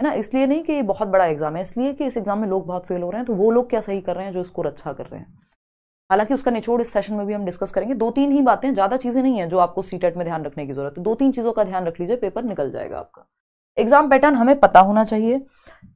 है ना इसलिए नहीं कि ये बहुत बड़ा एग्जाम है इसलिए कि इस एग्जाम में लोग बहुत फेल हो रहे हैं तो वो लोग क्या सही कर रहे हैं जो स्कोर अच्छा कर रहे हैं हालांकि उसका निचोड़ इस सेशन में भी हम डिस्कस करेंगे दो तीन ही बातें ज़्यादा चीज़ें नहीं है जो आपको सी टेट में ध्यान रखने की जरूरत है दो तीन चीज़ों का ध्यान रख लीजिए पेपर निकल जाएगा आपका एग्जाम पैटर्न हमें पता होना चाहिए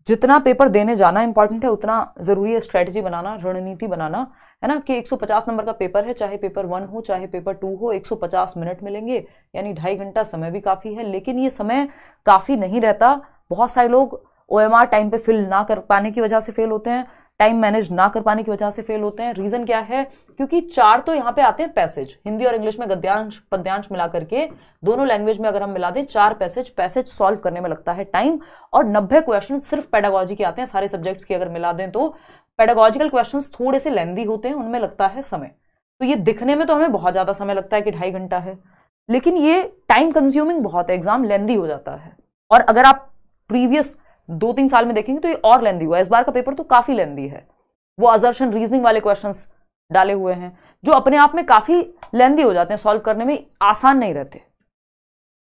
जितना पेपर देने जाना इंपॉर्टेंट है उतना जरूरी है स्ट्रेटेजी बनाना रणनीति बनाना है ना कि 150 नंबर का पेपर है चाहे पेपर वन हो चाहे पेपर टू हो 150 मिनट मिलेंगे यानी ढाई घंटा समय भी काफ़ी है लेकिन ये समय काफ़ी नहीं रहता बहुत सारे लोग ओ टाइम पे फिल ना कर पाने की वजह से फेल होते हैं टाइम मैनेज ना कर पाने की वजह से फेल होते हैं रीजन क्या है क्योंकि चार तो यहाँ पे आते हैं पैसेज हिंदी और इंग्लिश में गद्यांश पद्यांश मिला करके दोनों लैंग्वेज में अगर हम मिला दें चार पैसेज पैसेज सॉल्व करने में लगता है टाइम और नब्बे क्वेश्चन सिर्फ पेडागोजी के आते हैं सारे सब्जेक्ट्स के अगर मिला दें तो पेडागोजिकल क्वेश्चन थोड़े से लेंदी होते हैं उनमें लगता है समय तो ये दिखने में तो हमें बहुत ज़्यादा समय लगता है कि ढाई घंटा है लेकिन ये टाइम कंज्यूमिंग बहुत है एग्जाम लेंदी हो जाता है और अगर आप प्रीवियस दो तीन साल में देखेंगे तो ये और लेंदी हुआ है इस बार का पेपर तो काफ़ी लेंदी है वो अजर्शन रीजनिंग वाले क्वेश्चन डाले हुए हैं जो अपने आप में काफ़ी लेंदी हो जाते हैं सॉल्व करने में आसान नहीं रहते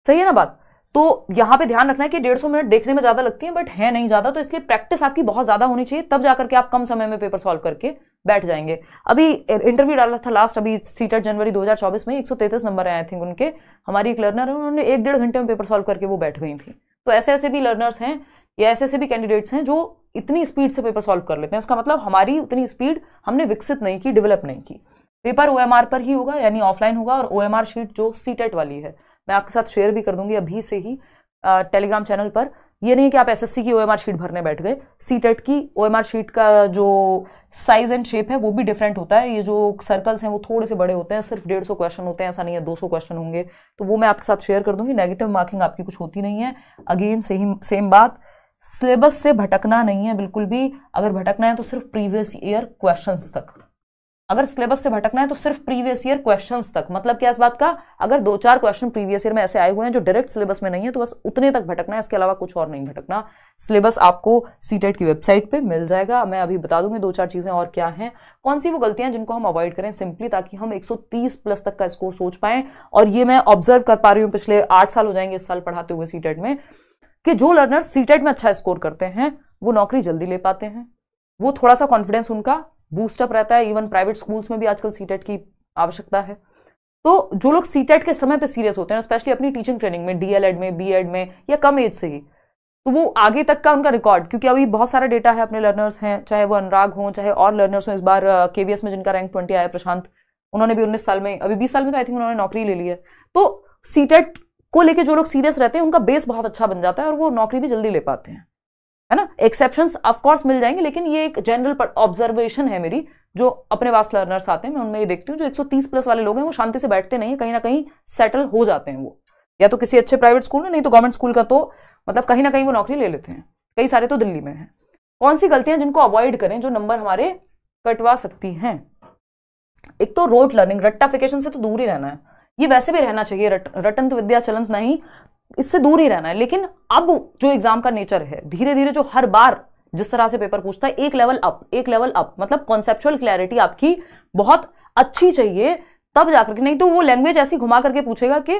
सही है ना बात तो यहां पे ध्यान रखना है कि डेढ़ सौ मिनट देखने में ज़्यादा लगती है बट है नहीं ज़्यादा तो इसलिए प्रैक्टिस आपकी बहुत ज़्यादा होनी चाहिए तब जाकर के आप कम समय में पेपर सॉल्व करके बैठ जाएंगे अभी इंटरव्यू डाला था लास्ट अभी सीटर जनवरी 2024 में 133 नंबर आए थे उनके हमारी एक लर्नर है उन्होंने एक डेढ़ घंटे में पेपर सॉल्व करके वो बैठ गई थी तो ऐसे ऐसे भी लर्नर्स हैं या ऐसे ऐसे भी कैंडिडेट्स हैं जो इतनी स्पीड से पेपर सॉल्व कर लेते हैं इसका मतलब हमारी उतनी स्पीड हमने विकसित नहीं की डेवलप नहीं की पेपर ओ पर ही होगा यानी ऑफलाइन होगा और ओ शीट जो सी e वाली है मैं आपके साथ शेयर भी कर दूंगी अभी से ही टेलीग्राम चैनल पर ये नहीं कि आप एसएससी की ओएमआर शीट भरने बैठ गए सीटेट e की ओएमआर शीट का जो साइज एंड शेप है वो भी डिफरेंट होता है ये जो सर्कल्स हैं वो थोड़े से बड़े होते हैं सिर्फ डेढ़ सौ क्वेश्चन होते हैं ऐसा नहीं है दो सौ क्वेश्चन होंगे तो वो मैं आपके साथ शेयर कर दूंगी नेगेटिव मार्किंग आपकी कुछ होती नहीं है अगेन सेम सेम बात सिलेबस से भटकना नहीं है बिल्कुल भी अगर भटकना है तो सिर्फ प्रीवियस ईयर क्वेश्चन तक अगर सिलेबस से भटकना है तो सिर्फ प्रीवियस ईयर क्वेश्चन तक मतलब क्या इस बात का अगर दो चार क्वेश्चन प्रीवियस ईयर में ऐसे आए हुए हैं जो डायरेक्ट सिलेबस में नहीं है तो बस उतने तक भटकना है इसके अलावा कुछ और नहीं भटकना सिलेबस आपको सीटेट e की वेबसाइट पे मिल जाएगा मैं अभी बता दूंगी दो चार चीज़ें और क्या हैं कौन सी वो गलतियां जिनको हम अवॉइड करें सिंपली ताकि हम एक प्लस तक का स्कोर सोच पाए और ये मैं ऑब्जर्व कर पा रही हूँ पिछले आठ साल हो जाएंगे इस साल पढ़ाते हुए सीटेट e में कि जो लर्नर सीटेट e में अच्छा स्कोर करते हैं वो नौकरी जल्दी ले पाते हैं वो थोड़ा सा कॉन्फिडेंस उनका बूस्टअप रहता है इवन प्राइवेट स्कूल्स में भी आजकल सी e की आवश्यकता है तो जो लोग सी e के समय पर सीरियस होते हैं स्पेशली अपनी टीचिंग ट्रेनिंग में डीएलएड e में बी में या कम एज से ही तो वो आगे तक का उनका रिकॉर्ड क्योंकि अभी बहुत सारा डेटा है अपने लर्नर्स हैं चाहे वो अनुराग हों चाहे और लर्नर्स हों इस बार के uh, में जिनका रैंक ट्वेंटी आया प्रशांत उन्होंने भी उन्नीस साल में अभी बीस साल में तो आई थिंक उन्होंने नौकरी ले ली है तो सी को लेके जो लोग सीरियस रहते हैं उनका बेस बहुत अच्छा बन जाता है और वो नौकरी भी जल्दी ले पाते हैं है ना एक्सेप्शन ऑफकोर्स मिल जाएंगे लेकिन ये एक जनरल ऑब्जर्वेशन है मेरी जो अपने पास लर्नर्स आते हैं मैं उनमें ये देखती हूँ जो 130 प्लस वाले लोग हैं वो शांति से बैठते नहीं कहीं ना कहीं सेटल हो जाते हैं वो या तो किसी अच्छे प्राइवेट स्कूल में नहीं तो गवर्नमेंट स्कूल का तो मतलब कहीं ना कहीं वो नौकरी ले लेते हैं कई सारे तो दिल्ली में हैं कौन सी गलतियां जिनको अवॉइड करें जो नंबर हमारे कटवा सकती हैं एक तो रोट लर्निंग रट्टाफिकेशन से तो दूर ही रहना है ये वैसे भी रहना चाहिए रट, रटंत तो विद्या चलंत नहीं इससे दूर ही रहना है लेकिन अब जो एग्जाम का नेचर है धीरे धीरे जो हर बार जिस तरह से पेपर पूछता है एक लेवल अप एक लेवल अप मतलब कॉन्सेप्चुअल क्लैरिटी आपकी बहुत अच्छी चाहिए तब जाकर के नहीं तो वो लैंग्वेज ऐसी घुमा करके पूछेगा कि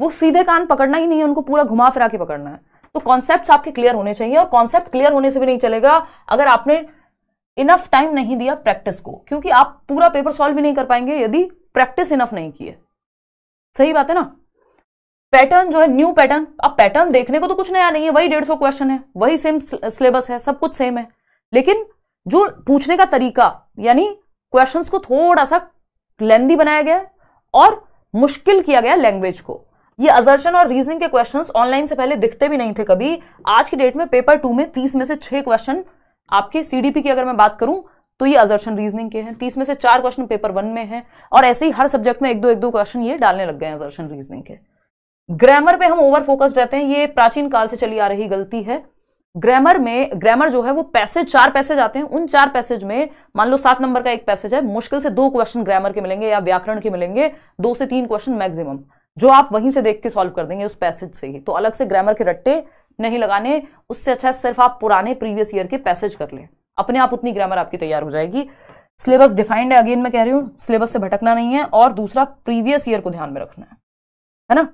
वो सीधे कान पकड़ना ही नहीं है उनको पूरा घुमा फिरा के पकड़ना है तो कॉन्सेप्ट आपके क्लियर होने चाहिए और कॉन्सेप्ट क्लियर होने से भी नहीं चलेगा अगर आपने इनफ टाइम नहीं दिया प्रैक्टिस को क्योंकि आप पूरा पेपर सॉल्व भी नहीं कर पाएंगे यदि प्रैक्टिस इनफ नहीं किए सही बात है ना पैटर्न जो है न्यू पैटर्न अब पैटर्न देखने को तो कुछ नया नहीं है वही डेढ़ सौ क्वेश्चन है वही सेम सिलेबस है सब कुछ सेम है लेकिन जो पूछने का तरीका यानी क्वेश्चन को थोड़ा सा लेंदी बनाया गया और मुश्किल किया गया लैंग्वेज को ये अजर्शन और रीजनिंग के क्वेश्चंस ऑनलाइन से पहले दिखते भी नहीं थे कभी आज की डेट में पेपर टू में तीस में से छह क्वेश्चन आपके सीडीपी की अगर मैं बात करूं तो ये अजर्शन रीजनिंग के हैं तीस में से चार क्वेश्चन पेपर वन में हैं और ऐसे ही हर सब्जेक्ट में एक दो एक दो क्वेश्चन ये डालने लग गए हैं अजर्शन रीजनिंग के ग्रामर पे हम ओवर फोकस्ड रहते हैं ये प्राचीन काल से चली आ रही गलती है ग्रामर में ग्रामर जो है वो पैसेज चार पैसेज आते हैं उन चार पैसेज में मान लो सात नंबर का एक पैसेज है मुश्किल से दो क्वेश्चन ग्रामर के मिलेंगे या व्याकरण के मिलेंगे दो से तीन क्वेश्चन मैक्सिमम जो आप वहीं से देख के सॉल्व कर देंगे उस पैसेज से ही तो अलग से ग्रामर के रट्टे नहीं लगाने उससे अच्छा सिर्फ आप पुराने प्रीवियस ईयर के पैसेज कर लें अपने आप उतनी ग्रामर आपकी तैयार हो जाएगी सिलेबस डिफाइंड है अगेन मैं कह रही हूँ सिलेबस से भटकना नहीं है और दूसरा प्रीवियस ईयर को ध्यान में रखना है है ना